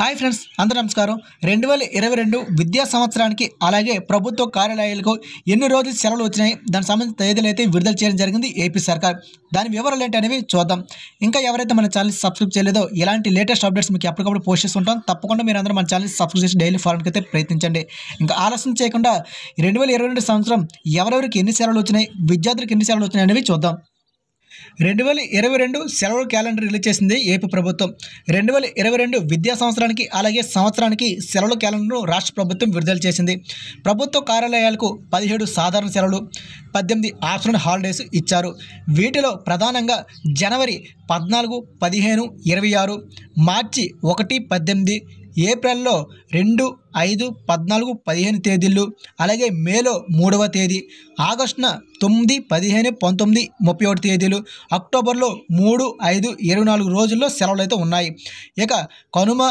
hi friends అందరూ నమస్కారం రెండు వేల ఇరవై రెండు విద్యా సంవత్సరానికి అలాగే ప్రభుత్వ కార్యాలయాలకు ఎన్ని రోజులు సెలవులు వచ్చినాయి దానికి సంబంధించిన తేదీలు అయితే విడుదల చేయడం జరిగింది ఏపీ సర్కార్ దాని వివరాలు ఏంటి అనేవి చూద్దాం ఇంకా ఎవరైతే మన ఛానల్ సబ్స్క్రైబ్ చేయలేదో ఇలాంటి లేటెస్ట్ అప్డేట్స్ మీకు ఎప్పటికప్పుడు పోస్ట్ చేస్తుంటాం తప్పకుండా మీరు అందరూ మన ఛానల్ సబ్స్క్రైబ్ చేసి డైలీ ఫాలోకి అయితే ప్రయత్నించండి ఇంకా ఆలస్యం చేయకుండా రెండు వేల ఇరవై రెండు సంవత్సరం ఎవరెవరికి ఎన్ని సెలవులు వచ్చినాయి విద్యార్థులకు ఎన్ని సెలవులు వచ్చినాయి అనేవి చూద్దాం రెండు వేల ఇరవై రెండు సెలవు క్యాలెండర్ రిలీజ్ చేసింది ఏపీ ప్రభుత్వం రెండు వేల ఇరవై రెండు విద్యా సంవత్సరానికి అలాగే సంవత్సరానికి సెలవుల క్యాలెండర్ను రాష్ట్ర ప్రభుత్వం విడుదల చేసింది ప్రభుత్వ కార్యాలయాలకు పదిహేడు సాధారణ సెలవులు పద్దెనిమిది ఆఫ్టర్నూన్ హాలిడేస్ ఇచ్చారు వీటిలో ప్రధానంగా జనవరి పద్నాలుగు పదిహేను ఇరవై ఆరు మార్చి ఒకటి పద్దెనిమిది ఏప్రిల్లో రెండు ఐదు పద్నాలుగు పదిహేను తేదీలు అలాగే మేలో మూడవ తేదీ ఆగస్టున తొమ్మిది పదిహేను పంతొమ్మిది ముప్పై ఒకటి తేదీలు అక్టోబర్లో మూడు ఐదు ఇరవై నాలుగు రోజుల్లో సెలవులు అయితే ఉన్నాయి ఇక కనుమ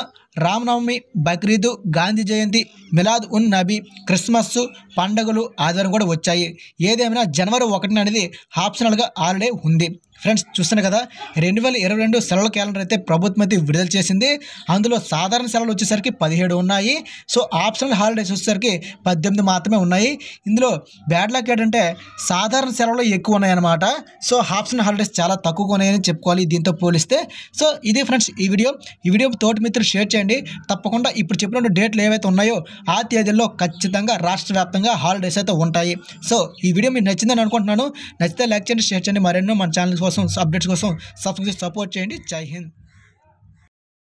రామనవమి బక్రీదు గాంధీ జయంతి మిలాద్ ఉన్ నబీ క్రిస్మస్ పండుగలు ఆదివారం కూడా వచ్చాయి ఏదేమైనా జనవరి ఒకటిన అనేది ఆప్షనల్గా ఆల్రెడీ ఉంది ఫ్రెండ్స్ చూస్తున్నా కదా రెండు వేల ఇరవై రెండు సెలవుల క్యాలెండర్ అయితే ప్రభుత్వం అయితే విడుదల చేసింది అందులో సాధారణ సెలవులు వచ్చేసరికి పదిహేడు ఉన్నాయి సో ఆప్షనల్ హాలిడేస్ వచ్చేసరికి పద్దెనిమిది మాత్రమే ఉన్నాయి ఇందులో బ్యాడ్ లక్ ఏంటంటే సాధారణ సెలవులు ఎక్కువ ఉన్నాయన్నమాట సో ఆప్షనల్ హాలిడేస్ చాలా తక్కువగా ఉన్నాయని చెప్పుకోవాలి దీంతో పోలిస్తే సో ఇది ఫ్రెండ్స్ ఈ వీడియో ఈ వీడియో తోటి మిత్రులు షేర్ చేయండి తప్పకుండా ఇప్పుడు చెప్పిన డేట్లు ఏవైతే ఉన్నాయో ఆ తేదీల్లో ఖచ్చితంగా రాష్ట్ర వ్యాప్తంగా హాలిడేస్ అయితే ఉంటాయి సో ఈ వీడియో మీకు నచ్చిందని అనుకుంటున్నాను నచ్చితే లైక్ చేయండి షేర్ చేయండి మరెన్నో మన ఛానల్స్ సన్స్ అప్డేట్స్ కోసం సబ్స్క్రైబ్ సపోర్ట్ చేయండి జై హింద్